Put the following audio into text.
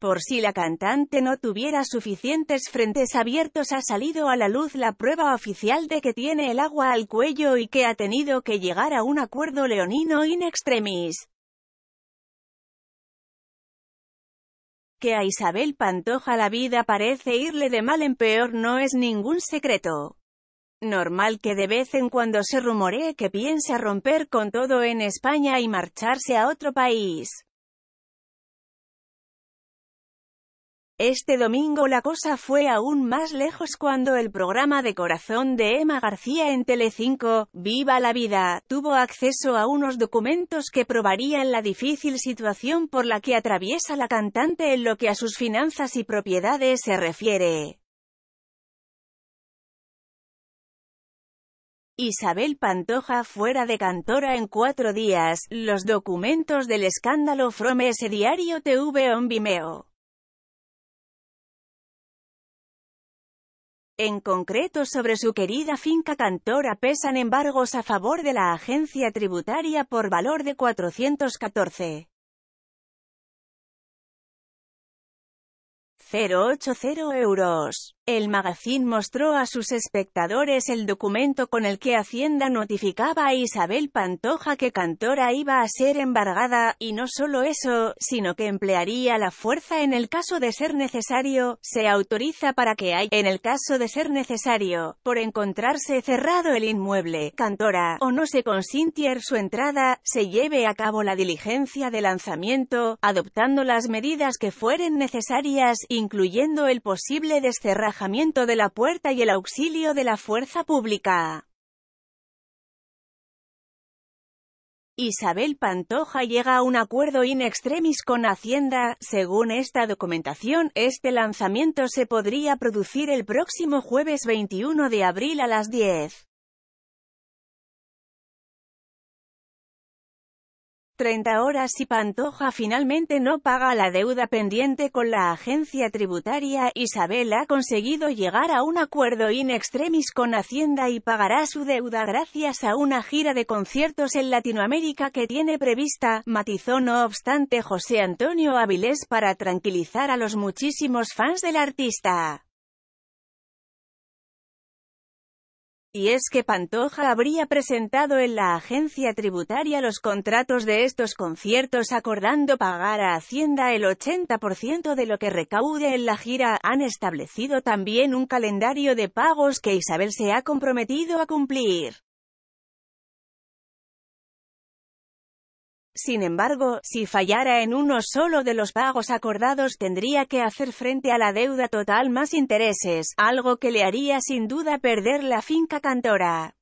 Por si la cantante no tuviera suficientes frentes abiertos ha salido a la luz la prueba oficial de que tiene el agua al cuello y que ha tenido que llegar a un acuerdo leonino in extremis. Que a Isabel Pantoja la vida parece irle de mal en peor no es ningún secreto. Normal que de vez en cuando se rumoree que piensa romper con todo en España y marcharse a otro país. Este domingo la cosa fue aún más lejos cuando el programa de corazón de Emma García en Telecinco, Viva la Vida, tuvo acceso a unos documentos que probarían la difícil situación por la que atraviesa la cantante en lo que a sus finanzas y propiedades se refiere. Isabel Pantoja fuera de cantora en cuatro días, los documentos del escándalo from ese diario TV on Vimeo. En concreto sobre su querida finca Cantora pesan embargos a favor de la agencia tributaria por valor de 414. 0,80 euros. El magazine mostró a sus espectadores el documento con el que Hacienda notificaba a Isabel Pantoja que Cantora iba a ser embargada, y no solo eso, sino que emplearía la fuerza en el caso de ser necesario, se autoriza para que hay, en el caso de ser necesario, por encontrarse cerrado el inmueble, Cantora, o no se consintier su entrada, se lleve a cabo la diligencia de lanzamiento, adoptando las medidas que fueren necesarias, y incluyendo el posible descerrajamiento de la puerta y el auxilio de la fuerza pública. Isabel Pantoja llega a un acuerdo in extremis con Hacienda. Según esta documentación, este lanzamiento se podría producir el próximo jueves 21 de abril a las 10. 30 horas y Pantoja finalmente no paga la deuda pendiente con la agencia tributaria, Isabel ha conseguido llegar a un acuerdo in extremis con Hacienda y pagará su deuda gracias a una gira de conciertos en Latinoamérica que tiene prevista, matizó no obstante José Antonio Avilés para tranquilizar a los muchísimos fans del artista. Y es que Pantoja habría presentado en la agencia tributaria los contratos de estos conciertos acordando pagar a Hacienda el 80% de lo que recaude en la gira. Han establecido también un calendario de pagos que Isabel se ha comprometido a cumplir. Sin embargo, si fallara en uno solo de los pagos acordados tendría que hacer frente a la deuda total más intereses, algo que le haría sin duda perder la finca cantora.